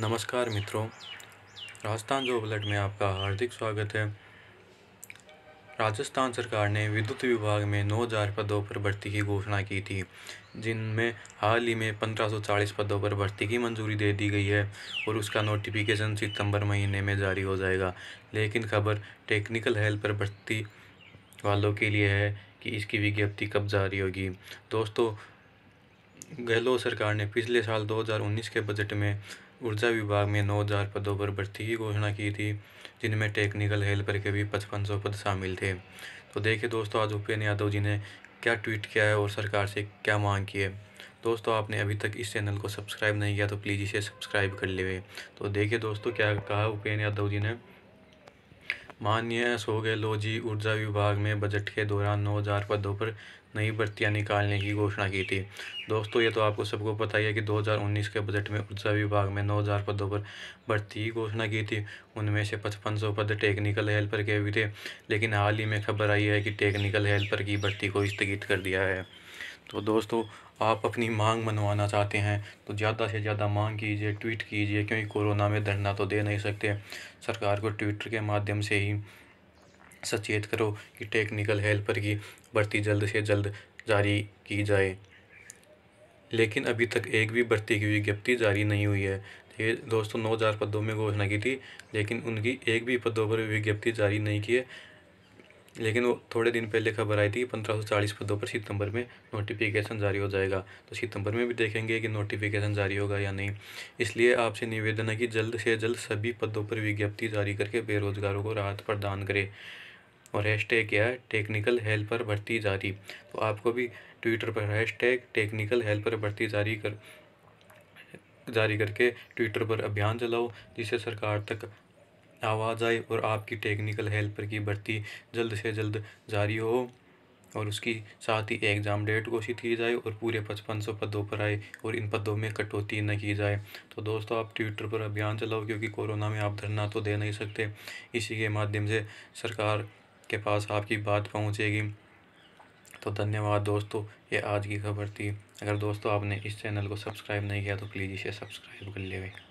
नमस्कार मित्रों Rajasthan job alert में आपका हार्दिक स्वागत है राजस्थान सरकार ने विद्युत विभाग में 9000 पदों पर भर्ती की घोषणा की थी जिनमें हाल ही में 1540 पदों पर भर्ती की मंजूरी दे दी गई है और उसका नोटिफिकेशन सितंबर महीने में जारी हो जाएगा लेकिन खबर टेक्निकल हेल्पर भर्ती वालों के लिए है कि इसकी विज्ञप्ति कब जारी होगी दोस्तों गहलोत सरकार ने पिछले साल 2019 के बजट में ऊर्जा विभाग में 9000 पदों पर भर्ती की घोषणा की थी जिनमें टेक्निकल हेल्पर के भी पचपन सौ पद शामिल थे तो देखिए दोस्तों आज उपेन्द्र यादव जी ने क्या ट्वीट किया है और सरकार से क्या मांग की है दोस्तों आपने अभी तक इस चैनल को सब्सक्राइब नहीं किया तो प्लीज़ इसे सब्सक्राइब कर ले तो देखिए दोस्तों क्या कहा उपेन्द्र यादव जी ने माननीय सौगेलो जी ऊर्जा विभाग में बजट के दौरान नौ हज़ार पदों पर नई भर्तियां निकालने की घोषणा की थी दोस्तों ये तो आपको सबको पता ही है कि 2019 के बजट में ऊर्जा विभाग में 9000 पदों पर भर्ती की घोषणा की थी उनमें से पचपन सौ पद टेक्निकल हेल्पर के भी थे लेकिन हाल ही में खबर आई है कि टेक्निकल हेल्पर की भर्ती को स्थगित कर दिया है तो दोस्तों आप अपनी मांग मनवाना चाहते हैं तो ज़्यादा से ज़्यादा मांग कीजिए ट्वीट कीजिए क्योंकि कोरोना में धरना तो दे नहीं सकते सरकार को ट्विटर के माध्यम से ही सचेत करो कि टेक्निकल हेल्पर की भर्ती जल्द से जल्द जारी की जाए लेकिन अभी तक एक भी भर्ती की विज्ञप्ति जारी नहीं हुई है ये दोस्तों नौ हज़ार पदों में घोषणा की थी लेकिन उनकी एक भी पदों पर विज्ञप्ति जारी नहीं की है लेकिन वो थोड़े दिन पहले खबर आई थी कि पंद्रह सौ चालीस पदों पर सितंबर में नोटिफिकेशन जारी हो जाएगा तो सितंबर में भी देखेंगे कि नोटिफिकेशन जारी होगा या नहीं इसलिए आपसे निवेदन है कि जल्द से जल्द सभी पदों पर विज्ञप्ति जारी करके बेरोजगारों को राहत प्रदान करें और हैश टैग क्या है टेक्निकल हेल्पर भर्ती जारी तो आपको भी ट्विटर पर हैश टैग टेक्निकल हेल्पर भर्ती जारी कर जारी करके ट्विटर पर अभियान चलाओ जिससे सरकार तक आवाज़ आए और आपकी टेक्निकल हेल्पर की भर्ती जल्द से जल्द जारी हो और उसकी साथ ही एग्ज़ाम डेट घोषित की जाए और पूरे पचपन सौ पदों पर आए और इन पदों में कटौती न की जाए तो दोस्तों आप ट्विटर पर अभियान चलाओ क्योंकि कोरोना में आप धरना तो दे नहीं सकते इसी के माध्यम से सरकार के पास आपकी बात पहुंचेगी तो धन्यवाद दोस्तों ये आज की खबर थी अगर दोस्तों आपने इस चैनल को सब्सक्राइब नहीं किया तो प्लीज़ इसे सब्सक्राइब कर लेवे